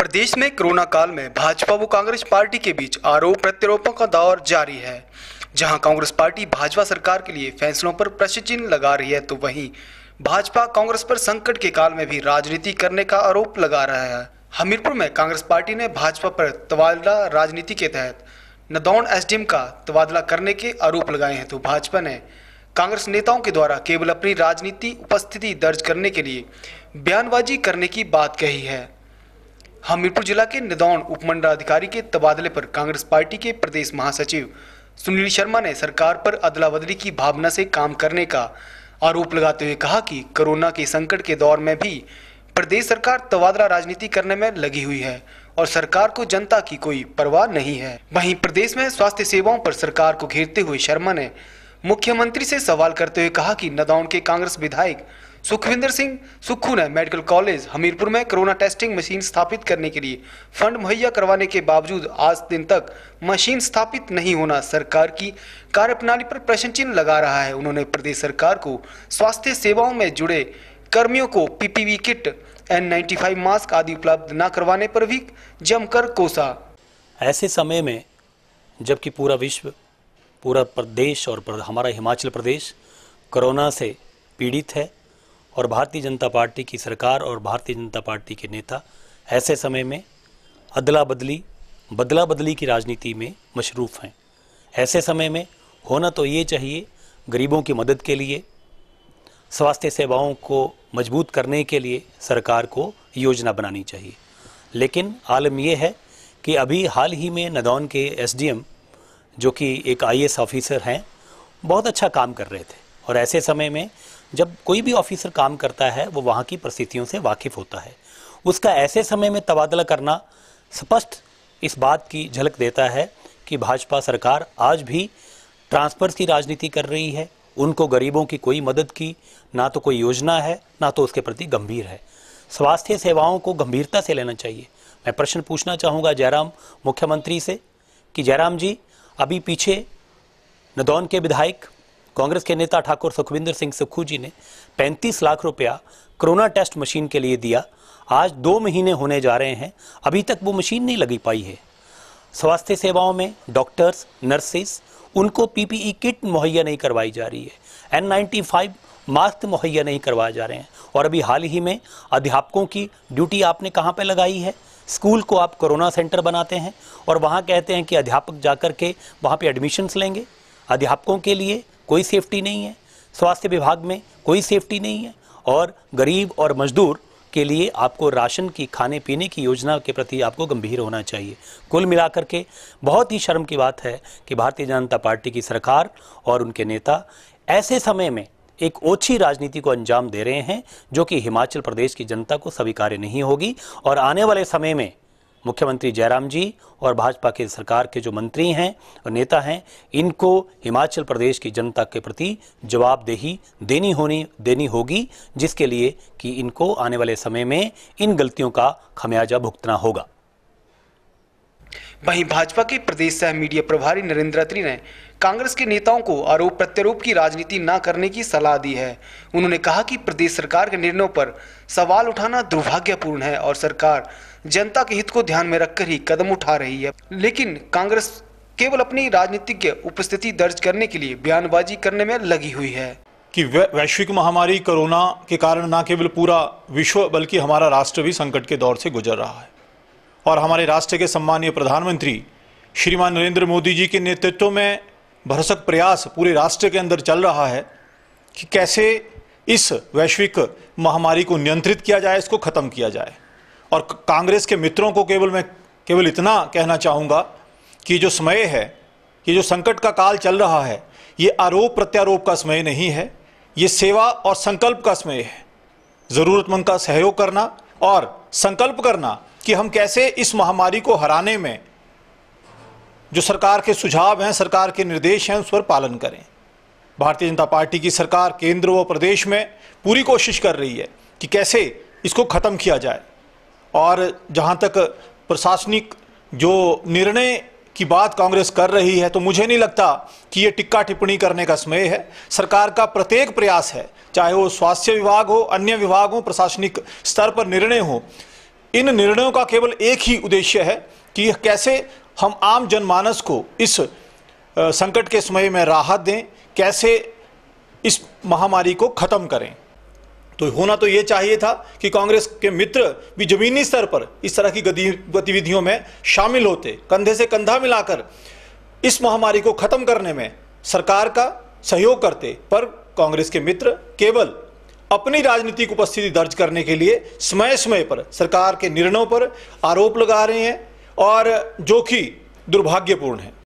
प्रदेश में कोरोना काल में भाजपा व कांग्रेस पार्टी के बीच आरोप प्रत्यारोपों का दौर जारी है जहां कांग्रेस पार्टी भाजपा सरकार के लिए फैसलों पर प्रश्न चिन्ह लगा रही है तो वहीं भाजपा कांग्रेस पर संकट के काल में भी राजनीति करने का आरोप लगा रहा है हमीरपुर में कांग्रेस पार्टी ने भाजपा पर तबादला राजनीति के तहत नदौन एस का तबादला करने के आरोप लगाए हैं तो भाजपा ने कांग्रेस नेताओं के द्वारा केवल अपनी राजनीति उपस्थिति दर्ज करने के लिए बयानबाजी करने की बात कही है हमीरपुर हाँ, जिला के निदौन उपमंडलाधिकारी के तबादले पर कांग्रेस पार्टी के प्रदेश महासचिव सुनील शर्मा ने सरकार पर अदला बदली की भावना से काम करने का आरोप लगाते हुए कहा कि कोरोना के संकट के दौर में भी प्रदेश सरकार तबादला राजनीति करने में लगी हुई है और सरकार को जनता की कोई परवाह नहीं है वहीं प्रदेश में स्वास्थ्य सेवाओं पर सरकार को घेरते हुए शर्मा ने मुख्यमंत्री से सवाल करते हुए कहा कि नदौन के कांग्रेस विधायक सुखविंदर सिंह सुखू ने मेडिकल कॉलेज हमीरपुर में कोरोना टेस्टिंग मशीन स्थापित करने के लिए फंड मुहैया करवाने के बावजूद आज दिन तक मशीन स्थापित नहीं होना सरकार की कार्यप्रणाली पर प्रश्न चिन्ह लगा रहा है उन्होंने प्रदेश सरकार को स्वास्थ्य सेवाओं में जुड़े कर्मियों को PPE kit N ninety mask आदि उपलब्ध न करवाने पर भी जमकर कोसा ऐसे समय में जबकि पूरा विश्व पूरा प्रदेश और हमारा हिमाचल प्रदेश कोरोना से पीड़ित है और भारतीय जनता पार्टी की सरकार और भारतीय जनता पार्टी के नेता ऐसे समय में अदला बदली बदला बदली की राजनीति में मशरूफ़ हैं ऐसे समय में होना तो ये चाहिए गरीबों की मदद के लिए स्वास्थ्य सेवाओं को मजबूत करने के लिए सरकार को योजना बनानी चाहिए लेकिन आलम यह है कि अभी हाल ही में नदौन के एसडीएम जो कि एक आईएएस ऑफिसर हैं बहुत अच्छा काम कर रहे थे और ऐसे समय में जब कोई भी ऑफिसर काम करता है वो वहाँ की परिस्थितियों से वाकिफ होता है उसका ऐसे समय में तबादला करना स्पष्ट इस बात की झलक देता है कि भाजपा सरकार आज भी ट्रांसफर की राजनीति कर रही है उनको गरीबों की कोई मदद की ना तो कोई योजना है ना तो उसके प्रति गंभीर है स्वास्थ्य सेवाओं को गंभीरता से लेना चाहिए मैं प्रश्न पूछना चाहूँगा जयराम मुख्यमंत्री से कि जयराम जी अभी पीछे नदौन के विधायक कांग्रेस के नेता ठाकुर सुखविंदर सिंह सुक्खू जी ने 35 लाख रुपया कोरोना टेस्ट मशीन के लिए दिया आज दो महीने होने जा रहे हैं अभी तक वो मशीन नहीं लगी पाई है स्वास्थ्य सेवाओं में डॉक्टर्स नर्सेस उनको पीपीई किट मुहैया नहीं करवाई जा रही है एन नाइन्टी फाइव मास्क मुहैया नहीं करवाए जा रहे हैं और अभी हाल ही में अध्यापकों की ड्यूटी आपने कहाँ पर लगाई है स्कूल को आप कोरोना सेंटर बनाते हैं और वहाँ कहते हैं कि अध्यापक जा कर के वहाँ पर एडमिशन्स लेंगे अध्यापकों के लिए कोई सेफ्टी नहीं है स्वास्थ्य विभाग में कोई सेफ्टी नहीं है और गरीब और मजदूर के लिए आपको राशन की खाने पीने की योजना के प्रति आपको गंभीर होना चाहिए कुल मिलाकर के बहुत ही शर्म की बात है कि भारतीय जनता पार्टी की सरकार और उनके नेता ऐसे समय में एक ओछी राजनीति को अंजाम दे रहे हैं जो कि हिमाचल प्रदेश की जनता को स्वीकार्य नहीं होगी और आने वाले समय में मुख्यमंत्री जयराम जी और भाजपा के सरकार के जो मंत्री हैं और नेता हैं इनको हिमाचल प्रदेश की जनता के प्रति जवाबदेही देनी होनी देनी होगी जिसके लिए कि इनको आने वाले समय में इन गलतियों का खमियाजा भुगतना होगा वहीं भाजपा के प्रदेश सह मीडिया प्रभारी नरेंद्र अत्री ने कांग्रेस के नेताओं को आरोप प्रत्यारोप की राजनीति न करने की सलाह दी है उन्होंने कहा कि प्रदेश सरकार के निर्णयों पर सवाल उठाना दुर्भाग्यपूर्ण है और सरकार जनता के हित को ध्यान में रखकर ही कदम उठा रही है लेकिन कांग्रेस केवल अपनी राजनीतिज्ञ उपस्थिति दर्ज करने के लिए बयानबाजी करने में लगी हुई है कि वैश्विक महामारी कोरोना के कारण न केवल पूरा विश्व बल्कि हमारा राष्ट्र भी संकट के दौर से गुजर रहा है और हमारे राष्ट्र के सम्मानीय प्रधानमंत्री श्रीमान नरेंद्र मोदी जी के नेतृत्व में भरसक प्रयास पूरे राष्ट्र के अंदर चल रहा है कि कैसे इस वैश्विक महामारी को नियंत्रित किया जाए इसको ख़त्म किया जाए और कांग्रेस के मित्रों को केवल मैं केवल इतना कहना चाहूँगा कि जो समय है ये जो संकट का काल चल रहा है ये आरोप प्रत्यारोप का समय नहीं है ये सेवा और संकल्प का समय है ज़रूरतमंद का सहयोग करना और संकल्प करना कि हम कैसे इस महामारी को हराने में जो सरकार के सुझाव हैं सरकार के निर्देश हैं उस पर पालन करें भारतीय जनता पार्टी की सरकार केंद्र व प्रदेश में पूरी कोशिश कर रही है कि कैसे इसको ख़त्म किया जाए और जहाँ तक प्रशासनिक जो निर्णय की बात कांग्रेस कर रही है तो मुझे नहीं लगता कि ये टिक्का टिप्पणी करने का समय है सरकार का प्रत्येक प्रयास है चाहे वो स्वास्थ्य विभाग हो अन्य विभाग हो प्रशासनिक स्तर पर निर्णय हो इन निर्णयों का केवल एक ही उद्देश्य है कि कैसे हम आम जनमानस को इस संकट के समय में राहत दें कैसे इस महामारी को ख़त्म करें तो होना तो ये चाहिए था कि कांग्रेस के मित्र भी जमीनी स्तर पर इस तरह की गतिविधियों में शामिल होते कंधे से कंधा मिलाकर इस महामारी को ख़त्म करने में सरकार का सहयोग करते पर कांग्रेस के मित्र केवल अपनी राजनीतिक उपस्थिति दर्ज करने के लिए समय समय पर सरकार के निर्णयों पर आरोप लगा रहे हैं और जो कि दुर्भाग्यपूर्ण है